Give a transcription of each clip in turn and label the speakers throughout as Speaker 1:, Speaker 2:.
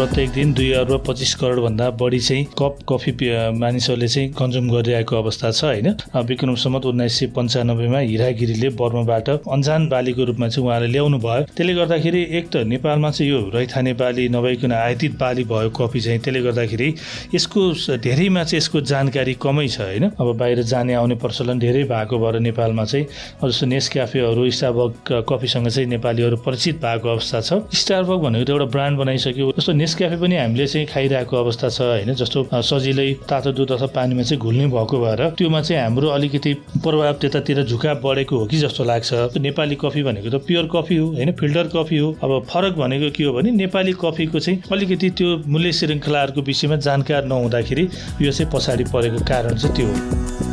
Speaker 1: प्रत्येक दिन दुई अर्ब पच्चिस करोडभन्दा बढी चाहिँ कप कफी मानिसहरूले चाहिँ कन्ज्युम गरिरहेको अवस्था छ होइन विक्रम सम्मत उन्नाइस सय पन्चानब्बेमा हिरागिरीले बर्माबाट अन्जान बालीको रूपमा चाहिँ उहाँले ल्याउनु भयो त्यसले गर्दाखेरि एक त नेपालमा चाहिँ यो रैथाने बाली नभइकन आयातित बाली भयो कफी चाहिँ त्यसले गर्दाखेरि यसको धेरैमा चाहिँ यसको जानकारी कमै छ होइन अब बाहिर जाने आउने प्रचलन धेरै भएको भएर नेपालमा चाहिँ जस्तो नेस क्याफेहरू स्टारबक कफीसँग चाहिँ नेपालीहरू परिचित भएको अवस्था छ स्टारबक भनेको त एउटा ब्रान्ड बनाइसक्यो जस्तो नेस नेसक्याफे पनि हामीले चाहिँ खाइरहेको अवस्था छ होइन जस्तो सजिलै तातो दुध अथवा पानीमा चाहिँ घुल्ने भएको भएर त्योमा चाहिँ हाम्रो अलिकति प्रभाव त्यतातिर झुका बढेको हो कि जस्तो लाग्छ नेपाली कफी भनेको त प्योर कफी हो होइन फिल्टर कफी हो अब फरक भनेको के हो भने नेपाली कफीको चाहिँ अलिकति त्यो मूल्य श्रृङ्खलाहरूको विषयमा जानकार नहुँदाखेरि यो चाहिँ पछाडि परेको कारण चाहिँ त्यो हो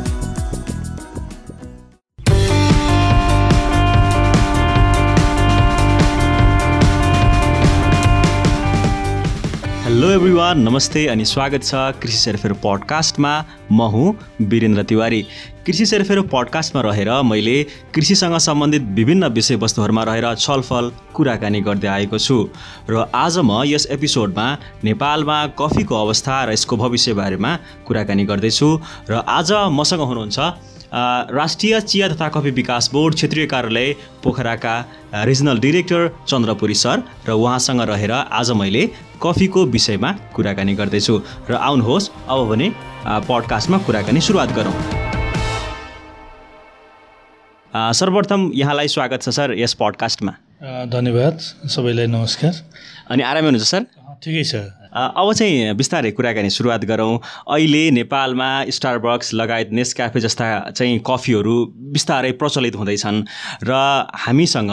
Speaker 2: हेलो एभ्रिवान नमस्ते अनि स्वागत छ कृषि सेरफेरो पडकास्टमा म हुँ वीरेन्द्र तिवारी कृषि सेरफेरो पडकास्टमा रहेर मैले कृषिसँग सम्बन्धित विभिन्न विषयवस्तुहरूमा रहेर छलफल कुराकानी गर्दै आएको छु र आज म यस एपिसोडमा नेपालमा कफीको अवस्था र यसको भविष्यबारेमा कुराकानी गर्दैछु र आज मसँग हुनुहुन्छ राष्ट्रिय चिया तथा कफी विकास बोर्ड क्षेत्रीय कार्यालय पोखराका रिजनल डिरेक्टर चन्द्रपुरी सर र उहाँसँग रहेर आज मैले कफीको विषयमा कुराकानी गर्दैछु र आउनुहोस् अब भने पडकास्टमा कुराकानी सुरुवात गरौँ सर्वप्रथम यहाँलाई स्वागत छ सर यस पडकास्टमा धन्यवाद सबैलाई नमस्कार अनि आरामै हुनुहुन्छ सर ठिकै छ अब चाहिँ बिस्तारै कुराकानी सुरुवात गरौँ अहिले नेपालमा स्टारबक्स लगायत नेस क्याफे जस्ता चाहिँ कफीहरू बिस्तारै प्रचलित हुँदैछन् र हामीसँग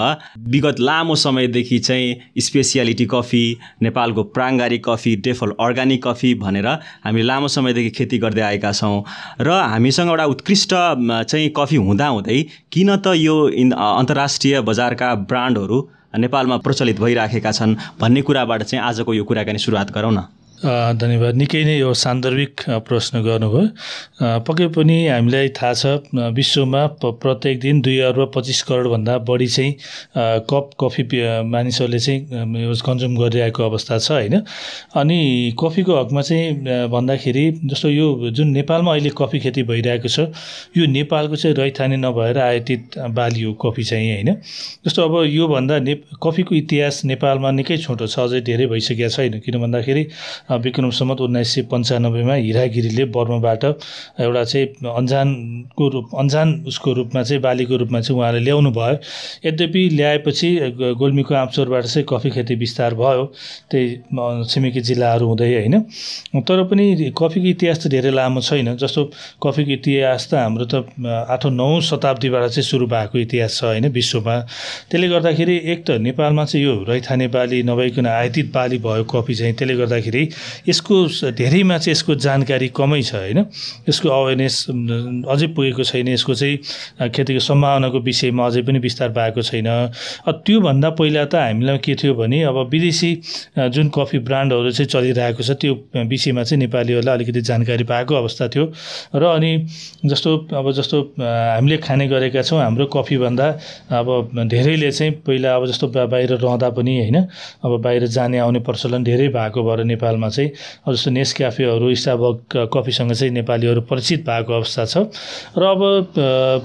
Speaker 2: विगत लामो समयदेखि चाहिँ स्पेसियालिटी कफी नेपालको प्राङ्गारिक कफी डेफल अर्ग्यानिक कफी भनेर हामी लामो समयदेखि खेती गर्दै आएका छौँ र हामीसँग एउटा उत्कृष्ट चाहिँ कफी हुँदाहुँदै किन त यो अन्तर्राष्ट्रिय बजारका ब्रान्डहरू नेपालमा प्रचलित भइराखेका छन् भन्ने कुराबाट चाहिँ आजको यो कुराकानी सुरुवात गरौँ न
Speaker 1: धन्यवाद निकै नै यो सान्दर्भिक प्रश्न गर्नुभयो पक्कै पनि हामीलाई थाहा छ विश्वमा प्रत्येक दिन दुई अर्ब पच्चिस करोडभन्दा बढी चाहिँ कप कफी मानिसहरूले चाहिँ कन्ज्युम गरिरहेको अवस्था छ होइन अनि कफीको हकमा चाहिँ भन्दाखेरि जस्तो यो जुन नेपालमा अहिले कफी खेती भइरहेको छ यो नेपालको चाहिँ रैथाने नभएर आयातित बाली हो कफी चाहिँ होइन जस्तो अब योभन्दा ने कफीको इतिहास नेपालमा निकै छोटो छ अझै धेरै भइसकेको छैन किन भन्दाखेरि विक्रम सम्मत उन्नाइस सय पन्चानब्बेमा हिरागिरीले बर्माबाट एउटा चाहिँ अन्जानको रूप अन्जान उसको रूपमा चाहिँ बालीको रूपमा चाहिँ उहाँले ल्याउनु भयो यद्यपि ल्याएपछि गोल्मीको आम्चोरबाट चाहिँ कफी खेती विस्तार भयो त्यही छिमेकी जिल्लाहरू हुँदै होइन तर पनि कफीको इतिहास त धेरै लामो छैन जस्तो कफीको इतिहास त हाम्रो त आठौँ नौ शताब्दीबाट चाहिँ सुरु भएको इतिहास छ होइन विश्वमा त्यसले गर्दाखेरि एक त नेपालमा चाहिँ यो रैथाने बाली नभइकन आयातित बाली भयो कफी चाहिँ त्यसले गर्दाखेरि यसको धेरैमा चाहिँ यसको जानकारी कमै छ होइन यसको अवेरनेस अझै पुगेको छैन यसको चाहिँ खेतीको सम्भावनाको विषयमा अझै पनि विस्तार भएको छैन त्योभन्दा पहिला त हामीलाई के थियो भने अब विदेशी जुन कफी ब्रान्डहरू चाहिँ चलिरहेको छ त्यो विषयमा चाहिँ नेपालीहरूलाई अलिकति जानकारी पाएको अवस्था थियो र अनि जस्तो अब जस्तो हामीले खाने गरेका छौँ हाम्रो कफीभन्दा अब धेरैले चाहिँ पहिला अब जस्तो बाहिर रहँदा पनि होइन अब बाहिर जाने आउने प्रचलन धेरै भएको भएर नेपालमा क्रममा चाहिँ जस्तो नेस क्याफेहरू स्टाबक कफीसँग चाहिँ नेपालीहरू परिचित भएको अवस्था छ र अब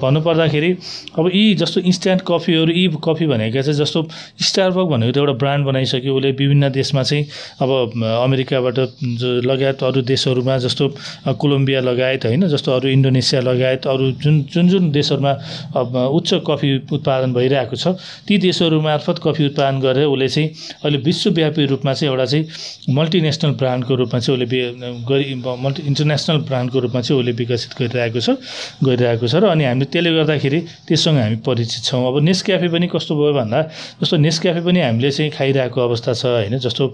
Speaker 1: भन्नुपर्दाखेरि अब यी जस्तो इन्स्ट्यान्ट कफीहरू यी कफी भनेका चाहिँ जस्तो स्टारबक भनेको त एउटा ब्रान्ड बनाइसक्यो उसले विभिन्न देशमा चाहिँ अब अमेरिकाबाट लगायत अरू देशहरूमा जस्तो कोलम्बिया लगायत होइन जस्तो अरू इन्डोनेसिया लगायत अरू जुन जुन जुन देशहरूमा उच्च कफी उत्पादन भइरहेको छ ती देशहरू मार्फत कफी उत्पादन गरेर उसले चाहिँ अहिले विश्वव्यापी रूपमा चाहिँ एउटा चाहिँ मल्टिनेसनल इन्टरनेसनल ब्रान्डको रूपमा चाहिँ उसले गरी मल्टी इन्टरनेसनल ब्रान्डको रूपमा चाहिँ उसले विकसित गरिरहेको छ गरिरहेको छ र अनि हामी त्यसले गर्दाखेरि त्यससँग हामी परिचित छौँ अब नेस क्याफे पनि कस्तो भयो भन्दा जस्तो नेस क्याफे पनि हामीले चाहिँ खाइरहेको अवस्था छ होइन जस्तो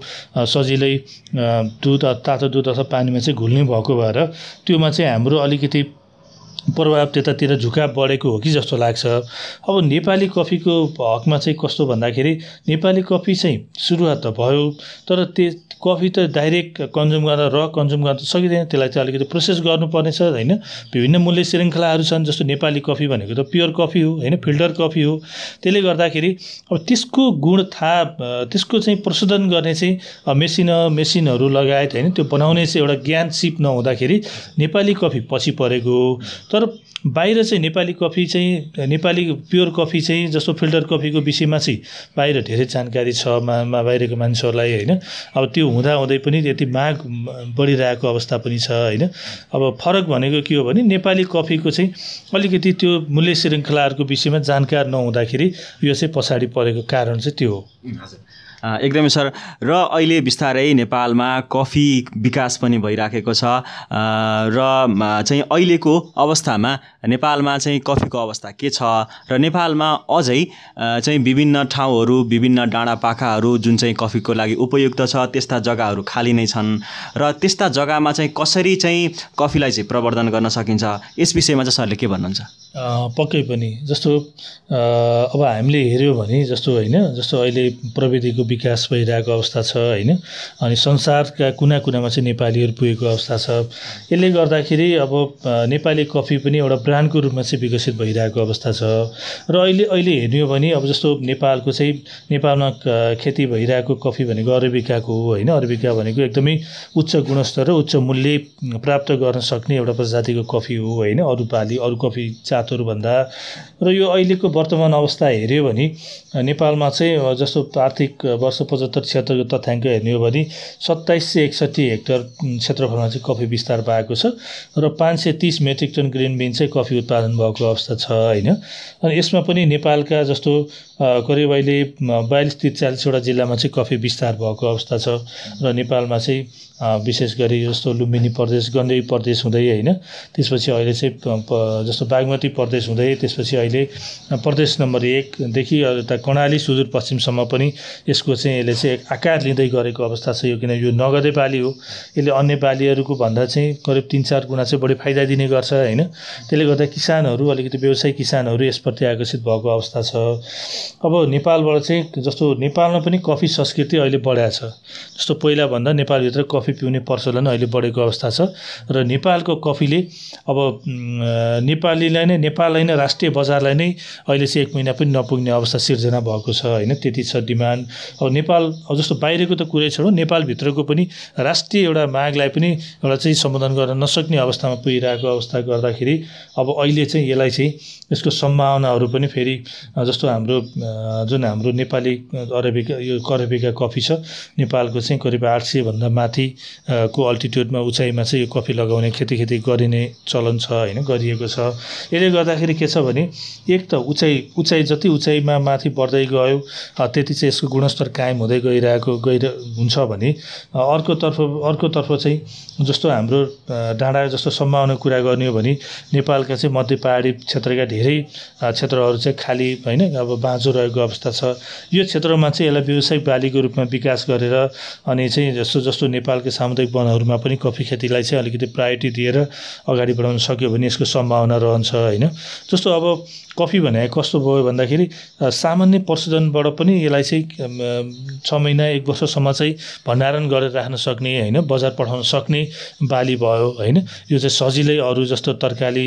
Speaker 1: सजिलै दुध तातो दुध अथवा पानीमा चाहिँ घुल्ने भएको भएर त्योमा चाहिँ हाम्रो अलिकति प्रभाव त्यतातिर झुका बढेको हो कि जस्तो लाग्छ अब नेपाली कफीको हकमा चाहिँ कस्तो भन्दाखेरि नेपाली कफी चाहिँ सुरुवात त भयो तर त्यो कफी त डाइरेक्ट कन्ज्युम गर्न र कन्ज्युम गर्न त सकिँदैन त्यसलाई चाहिँ अलिकति प्रोसेस गर्नुपर्नेछ होइन विभिन्न मूल्य श्रृङ्खलाहरू छन् जस्तो नेपाली कफी भनेको त प्योर कफी हो होइन फिल्टर कफी हो त्यसले गर्दाखेरि अब त्यसको गुण थाहा त्यसको चाहिँ प्रशोधन गर्ने चाहिँ मेसिन मेसिनहरू लगायत होइन त्यो बनाउने चाहिँ एउटा ज्ञान सिप नहुँदाखेरि नेपाली कफी पछि परेको तर बाहिर चाहिँ नेपाली कफी चाहिँ नेपाली प्योर कफी चाहिँ जस्तो फिल्टर कफीको विषयमा चाहिँ बाहिर धेरै जानकारी छ मा, मा बाहिरको मान्छेहरूलाई होइन अब त्यो हुँदाहुँदै पनि यति माग बढिरहेको अवस्था पनि छ होइन अब फरक भनेको के हो भने नेपाली कफीको चाहिँ अलिकति त्यो मूल्य श्रृङ्खलाहरूको विषयमा जानकार नहुँदाखेरि यो चाहिँ पछाडि परेको कारण चाहिँ त्यो हो
Speaker 2: एकदमै सर र अहिले बिस्तारै नेपालमा कफी विकास पनि भइराखेको छ र चाहिँ अहिलेको अवस्थामा नेपालमा चाहिँ कफीको अवस्था के छ र नेपालमा अझै चाहिँ विभिन्न ठाउँहरू विभिन्न डाँडापाखाहरू जुन चाहिँ कफीको लागि उपयुक्त छ त्यस्ता जग्गाहरू खाली नै छन् र त्यस्ता जग्गामा चाहिँ कसरी चाहिँ कफीलाई चाहिँ प्रवर्धन गर्न सकिन्छ यस विषयमा चाहिँ सरले के भन्नुहुन्छ
Speaker 1: पक्कै पनि जस्तो अब हामीले हेऱ्यौँ भने जस्तो होइन जस्तो अहिले प्रविधिको विकास भइरहेको अवस्था छ होइन अनि संसारका कुना कुनामा चाहिँ नेपालीहरू पुगेको अवस्था छ यसले गर्दाखेरि अब नेपाली कफी पनि एउटा ब्रान्डको रूपमा चाहिँ विकसित भइरहेको अवस्था छ र अहिले अहिले हेर्ने हो भने अब जस्तो नेपालको चाहिँ नेपालमा खेती भइरहेको कफी भनेको अरेबिकाको हो होइन अरेबिका भनेको एकदमै उच्च गुणस्तर र उच्च मूल्य प्राप्त गर्न सक्ने एउटा प्रजातिको कफी हो होइन अरू पाली अरू कफी जातहरूभन्दा र यो अहिलेको वर्तमान अवस्था हेऱ्यो भने नेपालमा चाहिँ जस्तो आर्थिक वर्ष पचहत्तर क्षेत्रको तथ्याङ्क हेर्ने हो भने सत्ताइस सय एकसट्ठी हेक्टर क्षेत्रफलमा चाहिँ कफी विस्तार पाएको छ र पाँच सय तिस मेट्रिक टन ग्रिन बिन चाहिँ कफी उत्पादन भएको अवस्था छ होइन अनि यसमा पनि नेपालका जस्तो करिब अहिले बयालिस चालिसवटा जिल्लामा चाहिँ कफी विस्तार भएको अवस्था छ र नेपालमा चाहिँ विशेष गरी जस्तो लुम्बिनी प्रदेश गण्डकी प्रदेश हुँदै होइन त्यसपछि अहिले चाहिँ जस्तो बागमती प्रदेश हुँदै त्यसपछि अहिले प्रदेश नम्बर एकदेखि यता कर्णाली सुदूरपश्चिमसम्म पनि यसको चाहिँ यसले चाहिँ आकार लिँदै गरेको अवस्था छ यो किन यो नगदे बाली हो यसले अन्य बालीहरूको भन्दा चाहिँ करिब तिन चार गुणा चाहिँ बढी फाइदा दिने गर्छ होइन त्यसले गर्दा किसानहरू अलिकति व्यवसायिक किसानहरू यसप्रति आकर्षित भएको अवस्था छ अब नेपालबाट चाहिँ जस्तो नेपालमा पनि कफी संस्कृति अहिले बढाएको छ जस्तो पहिलाभन्दा नेपालभित्र कफी कफी पिउने प्रचलन अहिले बढेको अवस्था छ र नेपालको कफीले अब नेपालीलाई नै नेपाललाई नै राष्ट्रिय बजारलाई नै अहिले चाहिँ एक महिना पनि नपुग्ने अवस्था सिर्जना भएको छ होइन त्यति छ डिमान्ड अब नेपाल अब जस्तो बाहिरको त कुरै छोडौँ नेपालभित्रको पनि राष्ट्रिय एउटा मागलाई पनि एउटा चाहिँ सम्बोधन गर्न नसक्ने अवस्थामा पुगिरहेको अवस्था गर्दाखेरि अब अहिले चाहिँ यसलाई चाहिँ यसको सम्भावनाहरू पनि फेरि जस्तो हाम्रो जुन हाम्रो नेपाली अरेबिका यो करेबिका कफी छ नेपालको चाहिँ करिब आठ सयभन्दा माथि को अल्टिट्युडमा उचाइमा चाहिँ यो कफी लगाउने खेती खेती गरिने चलन छ होइन गरिएको छ यसले गर्दाखेरि के छ भने एक त उचाइ उचाइ जति उचाइमा माथि बढ्दै गयो त्यति चाहिँ यसको गुणस्तर कायम हुँदै गइरहेको गइर हुन्छ भने अर्कोतर्फ अर्कोतर्फ चाहिँ जस्तो हाम्रो डाँडा जस्तो सम्भावना कुरा गर्ने हो भने नेपालका चाहिँ मध्य पहाडी क्षेत्रका धेरै क्षेत्रहरू चाहिँ खाली होइन अब बाँझो रहेको अवस्था छ यो क्षेत्रमा चाहिँ यसलाई व्यावसायिक बालीको रूपमा विकास गरेर अनि चाहिँ जस्तो जस्तो नेपालको भारतका सामुदायिक वनहरूमा पनि कफी खेतीलाई चाहिँ अलिकति प्रायोरिटी दिएर अगाडि बढाउन सक्यो भने यसको सम्भावना रहन्छ होइन जस्तो अब कफी भने कस्तो भयो भन्दाखेरि सामान्य प्रशोधनबाट पनि यसलाई चाहिँ छ महिना एक वर्षसम्म चाहिँ भण्डारण गरेर राख्न सक्ने होइन बजार पठाउन सक्ने बाली भयो होइन यो चाहिँ सजिलै अरू जस्तो तरकारी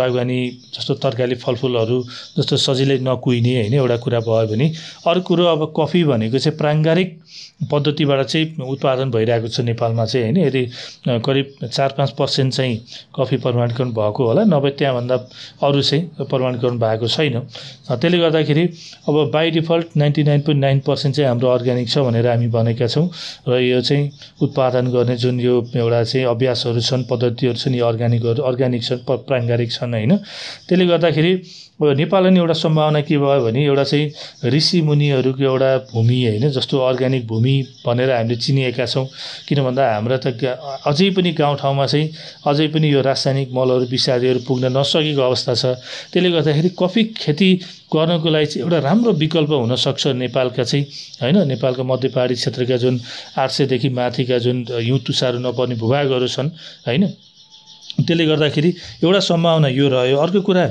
Speaker 1: बागवानी जस्तो तरकारी फलफुलहरू जस्तो सजिलै नकुहिने होइन एउटा कुरा भयो भने अर्को कुरो अब कफी भनेको चाहिँ प्राङ्गारिक पद्धतिबाट चाहिँ उत्पादन भइरहेको छ नेपालमा चाहिँ होइन यदि करिब चार पाँच पर्सेन्ट चाहिँ कफी प्रमाणीकरण भएको होला नभए त्यहाँभन्दा अरू चाहिँ प्रमाणीकरण भएको भएको छैन त्यसले गर्दाखेरि अब by default ninety nine point nine percent चाहिँ हाम्रो अर्ग्यानिक छ भनेर हामी भनेका छौँ र यो चाहिँ उत्पादन गर्ने जुन यो एउटा चाहिँ अभ्यासहरू छन् पद्धतिहरू छन् यो अर्ग्यानिकहरू अर्ग्यानिक छन् प्राङ्गारिक छन् होइन त्यसले गर्दाखेरि अब नेपाललाई नि एउटा सम्भावना के भयो भने एउटा चाहिँ ऋषि मुनिहरूको एउटा भूमि होइन जस्तो अर्ग्यानिक भूमि भनेर हामीले चिनिएका छौँ किन भन्दा हाम्रा त अझै पनि गाउँठाउँमा चाहिँ अझै पनि यो रासायनिक मलहरू विषादीहरू पुग्न नसकेको अवस्था छ त्यसले गर्दाखेरि कफी खेती गर्नको लागि चाहिँ एउटा राम्रो विकल्प हुनसक्छ नेपालका चाहिँ होइन नेपालका मध्य पहाडी क्षेत्रका जुन आठ सयदेखि माथिका जुन हिउँ तुसारो नपर्ने भूभागहरू छन् होइन त्यसले गर्दाखेरि एउटा सम्भावना यो रह्यो अर्को कुरा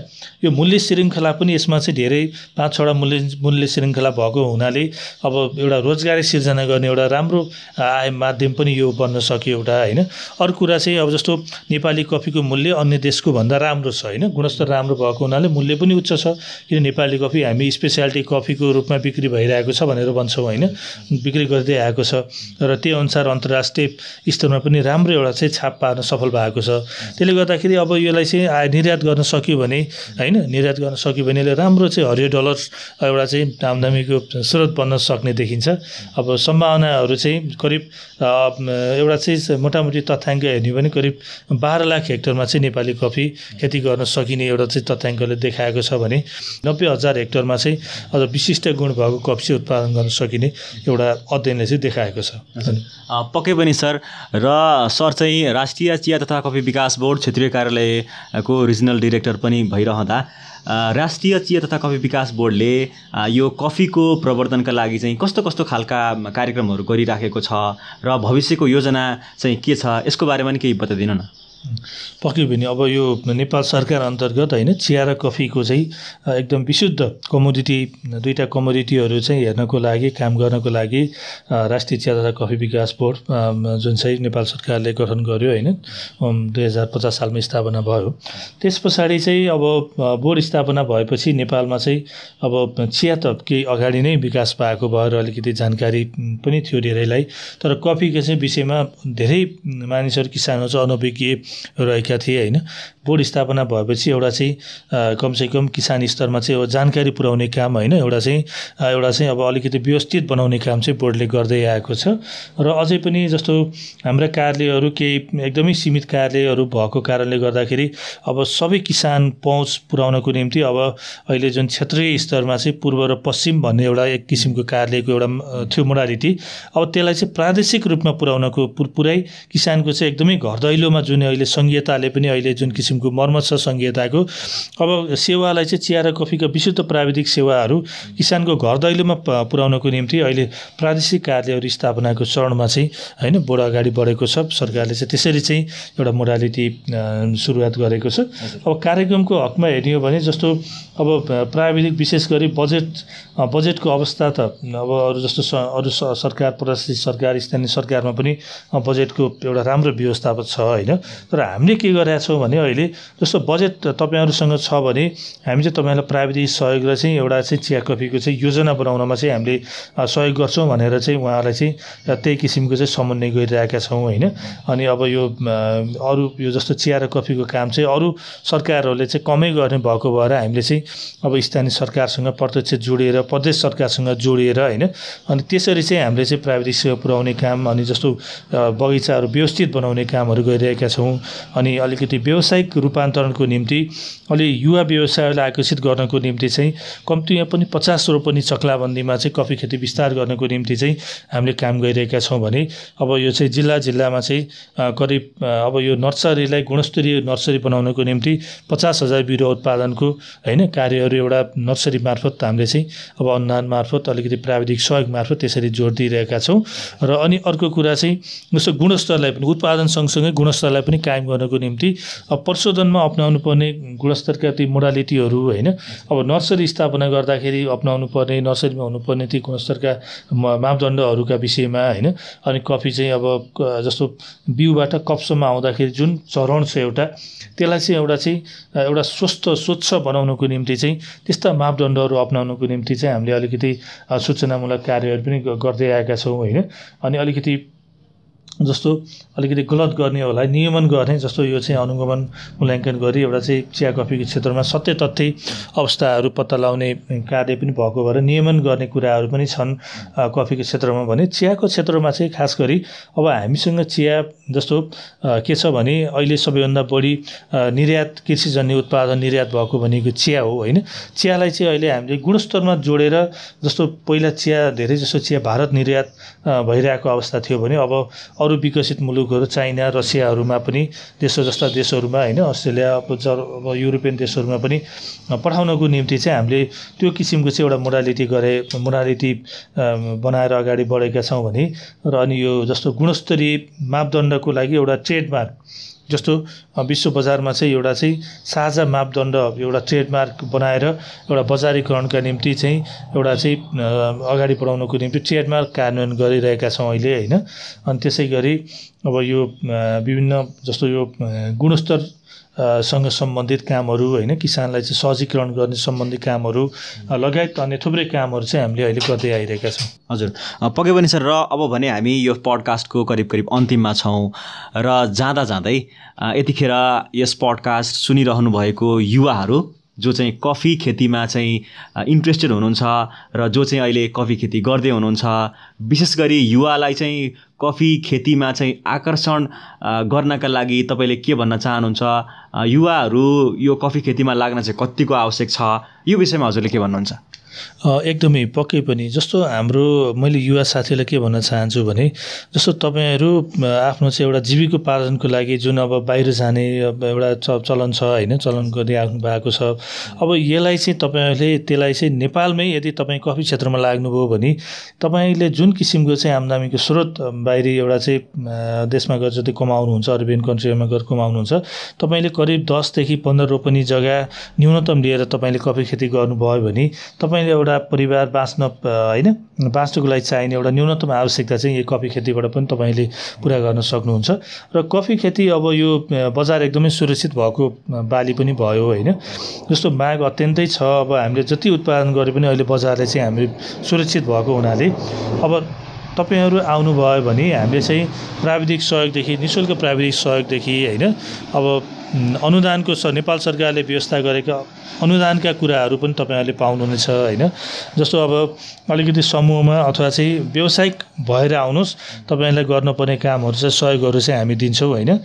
Speaker 1: यो मूल्य श्रृङ्खला पनि यसमा चाहिँ धेरै पाँच छवटा मूल्य मूल्य श्रृङ्खला भएको हुनाले अब एउटा रोजगारी सिर्जना गर्ने एउटा राम्रो आय माध्यम पनि यो बन्न सक्यो एउटा होइन अर्को कुरा चाहिँ अब जस्तो नेपाली कफीको मूल्य अन्य देशको भन्दा राम्रो छ होइन गुणस्तर राम्रो भएको हुनाले मूल्य पनि उच्च छ किन नेपाली कफी हामी स्पेसियालिटी कफीको रूपमा बिक्री भइरहेको छ भनेर भन्छौँ होइन बिक्री गर्दै आएको छ र त्यही अनुसार अन्तर्राष्ट्रिय स्तरमा पनि राम्रो एउटा चाहिँ छाप पार्न सफल भएको छ त्यसले गर्दाखेरि अब यसलाई चाहिँ निर्यात गर्न सक्यो भने होइन निर्यात गर्न सक्यो भने यसले राम्रो चाहिँ हरियो डलर एउटा चाहिँ आम्दामीको स्रोत बन्न सक्ने देखिन्छ अब सम्भावनाहरू चाहिँ करिब एउटा चाहिँ मोटामोटी तथ्याङ्क हेर्ने भने करिब बाह्र लाख हेक्टरमा चाहिँ नेपाली कफी खेती गर्न सकिने एउटा चाहिँ तथ्याङ्कले देखाएको छ भने नब्बे हजार हेक्टरमा चाहिँ अझ विशिष्ट गुण भएको कफी उत्पादन गर्न सकिने एउटा अध्ययनले चाहिँ देखाएको
Speaker 2: छ पक्कै पनि सर र सर चाहिँ राष्ट्रिय चिया तथा कफी विकास बोर्ड क्षेत्रीय कार्यालयको रिजनल डिरेक्टर पनि भइरहँदा राष्ट्रिय चिया तथा कफी विकास बोर्डले यो कफीको प्रवर्धनका लागि चाहिँ कस्तो कस्तो खालका कार्यक्रमहरू गरिराखेको छ र भविष्यको योजना चाहिँ के छ यसको बारेमा नि केही बताइदिनु न पक्कै पनि अब यो नेपाल सरकार अन्तर्गत होइन चिया र कफीको चाहिँ
Speaker 1: एकदम विशुद्ध कमोडिटी दुईवटा कमोडिटीहरू चाहिँ हेर्नको लागि काम गर्नको लागि राष्ट्रिय चिया तथा कफी विकास बोर्ड जुन चाहिँ नेपाल सरकारले गठन गर्यो होइन दुई हजार पचास सालमा स्थापना भयो त्यस पछाडि चाहिँ अब बोर्ड स्थापना भएपछि नेपालमा चाहिँ अब चिया त केही अगाडि नै विकास पाएको भएर अलिकति जानकारी पनि थियो धेरैलाई तर कफीको चाहिँ विषयमा धेरै मानिसहरू किसानहरू चाहिँ अनभिज्ञ रहेका थिए होइन बोर्ड स्थापना भएपछि एउटा चाहिँ कमसेकम किसान स्तरमा चाहिँ जानकारी पुर्याउने काम होइन एउटा चाहिँ एउटा चाहिँ अब अलिकति व्यवस्थित बनाउने काम चाहिँ बोर्डले गर्दै आएको छ र अझै पनि जस्तो हाम्रा कार्यालयहरू केही एकदमै सीमित कार्यालयहरू भएको कारणले गर्दाखेरि अब सबै किसान पहुँच पुर्याउनको निम्ति अब अहिले जुन क्षेत्रीय स्तरमा चाहिँ पूर्व र पश्चिम भन्ने एउटा एक किसिमको कार्यालयको एउटा थियो मोडालिटी अब त्यसलाई चाहिँ प्रादेशिक रूपमा पुर्याउनको पुरै किसानको चाहिँ एकदमै घर दैलोमा जुन अहिले अहिले सङ्घीयताले पनि अहिले जुन किसिमको मर्मत छ सङ्घीयताको अब सेवालाई चाहिँ चिया र कफीको विशुद्ध प्राविधिक सेवाहरू किसानको घर दैलोमा पुर्याउनको निम्ति अहिले प्रादेशिक कार्यहरू स्थापनाको चरणमा चाहिँ होइन बडो अगाडि बढेको छ सरकारले चाहिँ त्यसरी चाहिँ एउटा मोडालिटी सुरुवात गरेको छ अब कार्यक्रमको हकमा हेर्ने हो भने जस्तो अब प्राविधिक विशेष गरी बजेट बजेटको अवस्था त अब अरू जस्तो अरू सरकार प्रदेश सरकार स्थानीय सरकारमा पनि बजेटको एउटा राम्रो व्यवस्थापन छ होइन तर हामीले के गरेका छौँ भने अहिले जस्तो बजेट तपाईँहरूसँग छ भने हामी चाहिँ तपाईँहरूलाई प्राविधिक सहयोग र चाहिँ एउटा चाहिँ चिया कफीको चाहिँ योजना बनाउनमा चाहिँ हामीले सहयोग गर्छौँ भनेर चाहिँ उहाँहरूलाई चाहिँ त्यही किसिमको चाहिँ समन्वय गरिरहेका छौँ होइन अनि अब यो अरू यो जस्तो चिया र कफीको काम चाहिँ अरू सरकारहरूले चाहिँ कमै गर्ने भएको भएर हामीले चाहिँ अब स्थानीय सरकारसँग प्रत्यक्ष जोडिएर प्रदेश सरकारसँग जोडिएर होइन अनि त्यसरी चाहिँ हामीले चाहिँ प्राविधिक सेवा पुऱ्याउने काम अनि जस्तो बगैँचाहरू व्यवस्थित बनाउने कामहरू गरिरहेका छौँ अनि अलिकति व्यवसायिक रूपान्तरणको निम्ति अलि युवा व्यवसायलाई आकर्षित गर्नको निम्ति चाहिँ कम्तीमा पनि पचास रोपनी चक्लाबन्दीमा चाहिँ कफी खेती विस्तार गर्नको निम्ति चाहिँ हामीले काम गरिरहेका छौँ भने अब यो चाहिँ जिल्ला जिल्लामा चाहिँ करिब अब यो नर्सरीलाई गुणस्तरीय नर्सरी बनाउनको निम्ति पचास हजार बिरुवा उत्पादनको होइन कार्यहरू एउटा नर्सरी मार्फत हामीले चाहिँ अब अनुदान मार्फत अलिकति प्राविधिक सहयोग मार्फत त्यसरी जोड दिइरहेका छौँ र अनि अर्को कुरा चाहिँ जस्तो गुणस्तरलाई पनि उत्पादन सँगसँगै गुणस्तरलाई पनि कायम गर्नको निम्ति अब प्रशोधनमा अप्नाउनु पर्ने गुणस्तरका ती मोडालिटीहरू होइन अब नर्सरी स्थापना गर्दाखेरि अप्नाउनु पर्ने नर्सरीमा हुनुपर्ने ती गुणस्तरका मापदण्डहरूका विषयमा होइन अनि कफी चाहिँ अब जस्तो बिउबाट कपसम्म आउँदाखेरि जुन चरण छ एउटा त्यसलाई चाहिँ एउटा चाहिँ एउटा स्वस्थ स्वच्छ बनाउनुको निम्ति चाहिँ त्यस्ता मापदण्डहरू अप्नाउनुको निम्ति चाहिँ हामीले अलिकति सूचनामूलक कार्यहरू पनि गर्दै आएका छौँ होइन अनि अलिकति जस्तो अलिकति गलत गर्ने होला नियमन गर्ने जस्तो यो चाहिँ अनुगमन मूल्याङ्कन गरी एउटा चाहिँ चिया कफीको क्षेत्रमा सत्य तथ्य अवस्थाहरू पत्ता लगाउने कार्य पनि भएको भएर नियमन गर्ने कुराहरू पनि छन् कफीको क्षेत्रमा भने चियाको क्षेत्रमा चाहिँ खास गरी अब हामीसँग चिया जस्तो के छ भने अहिले सबैभन्दा बढी निर्यात कृषिजन्य उत्पादन निर्यात भएको भनेको चिया हो होइन चियालाई चाहिँ अहिले हामीले गुणस्तरमा जोडेर जस्तो पहिला चिया धेरै जसो चिया भारत निर्यात भइरहेको अवस्था थियो भने अब अरू विकसित मुलुकहरू चाइना रसियाहरूमा पनि देशो जस्ता देशहरूमा होइन अस्ट्रेलिया अब जर अब युरोपियन देशहरूमा पनि पठाउनको निम्ति चाहिँ हामीले त्यो किसिमको चाहिँ एउटा मोडालिटी गरे मोडालिटी बनाएर अगाडि बढेका छौँ भने र अनि यो जस्तो गुणस्तरीय मापदण्डको लागि एउटा ट्रेडमार्क जस्तो विश्व बजारमा चाहिँ एउटा चाहिँ साझा मापदण्ड एउटा ट्रेडमार्क बनाएर एउटा बजारीकरणका निम्ति चाहिँ एउटा चाहिँ अगाडि बढाउनको निम्ति ट्रेडमार्क कार्यान्वयन गरिरहेका छौँ अहिले होइन अनि त्यसै गरी अब यो विभिन्न जस्तो यो गुणस्तर सँग सम्बन्धित कामहरू होइन किसानलाई चाहिँ सहजीकरण गर्ने सम्बन्धी
Speaker 2: कामहरू लगायत अन्य थुप्रै कामहरू चाहिँ हामीले अहिले गर्दै आइरहेका छौँ हजुर पक्कै पनि सर र अब भने हामी यो पडकास्टको करिब करिब अन्तिममा छौँ र जाँदा जाँदै यतिखेर यस पडकास्ट सुनिरहनु भएको युवाहरू जो चाहिँ कफी खेतीमा चाहिँ इन्ट्रेस्टेड हुनुहुन्छ र जो चाहिँ अहिले कफी खेती गर्दै हुनुहुन्छ विशेष गरी युवालाई चाहिँ कफी खेतीमा चाहिँ आकर्षण गर्नका लागि तपाईँले के भन्न चाहनुहुन्छ युवाहरू यो कफी खेतीमा लाग्न चाहिँ कतिको आवश्यक छ यो विषयमा हजुरले के भन्नुहुन्छ
Speaker 1: एकदमै पक्कै पनि जस्तो हाम्रो मैले युवा साथीलाई के भन्न चाहन्छु भने जस्तो तपाईँहरू आफ्नो चाहिँ एउटा जीविकोपार्जनको लागि जुन अब बाहिर जाने एउटा च चलन छ होइन चलन आउनु भएको छ अब यसलाई चाहिँ तपाईँहरूले त्यसलाई चाहिँ नेपालमै यदि तपाईँ कफी क्षेत्रमा लाग्नुभयो भने तपाईँले जुन किसिमको चाहिँ आमदामीको स्रोत बाहिरी एउटा चाहिँ देशमा गएर जति कमाउनुहुन्छ अरेबियन कन्ट्रीमा गएर कमाउनुहुन्छ तपाईँले करिब दसदेखि पन्ध्र रोपनी जग्गा न्यूनतम लिएर तपाईँले कफी खेती गर्नुभयो भने तपाईँ तपाईँले एउटा परिवार बाँच्न होइन बाँच्नुको लागि चाहिने एउटा न्यूनतम आवश्यकता चाहिँ यो कफी खेतीबाट पनि तपाईँले पुरा गर्न सक्नुहुन्छ र कफी खेती अब यो बजार एकदमै सुरक्षित भएको बाली पनि भयो होइन जस्तो माग अत्यन्तै छ अब हामीले जति उत्पादन गरे पनि अहिले बजारले चाहिँ हामी सुरक्षित भएको हुनाले अब तपाईँहरू आउनुभयो भने हामीले चाहिँ प्राविधिक सहयोगदेखि नि शुल्क प्राविधिक सहयोगदेखि होइन अब अनुदानको स नेपाल सरकारले व्यवस्था गरेका अनुदानका कुराहरू पनि तपाईँहरूले पाउनुहुनेछ होइन जस्तो अब अलिकति समूहमा अथवा चाहिँ व्यावसायिक भएर आउनुहोस् तपाईँहरूलाई गर्नुपर्ने कामहरू चाहिँ सहयोगहरू चाहिँ हामी दिन्छौँ होइन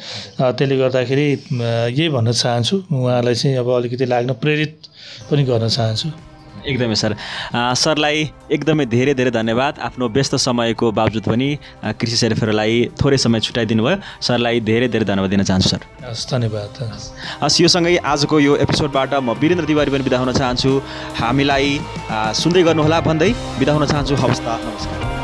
Speaker 1: त्यसले गर्दाखेरि यही भन्न चाहन्छु उहाँलाई चाहिँ अब अलिकति लाग्न प्रेरित पनि गर्न चाहन्छु
Speaker 2: एकदमै सर सरलाई एकदमै धेरै धेरै धन्यवाद आफ्नो व्यस्त समयको बावजुद पनि कृषि सेरफेरलाई थोरै समय छुट्याइदिनु भयो सरलाई धेरै धेरै धन्यवाद दिन चाहन्छु सर
Speaker 1: हस् धन्यवाद
Speaker 2: हस् योसँगै आजको यो एपिसोडबाट म वीरेन्द्र तिवारी पनि बिदा हुन चाहन्छु हामीलाई सुन्दै गर्नुहोला भन्दै बिदा हुन चाहन्छु हवस् त नमस्कार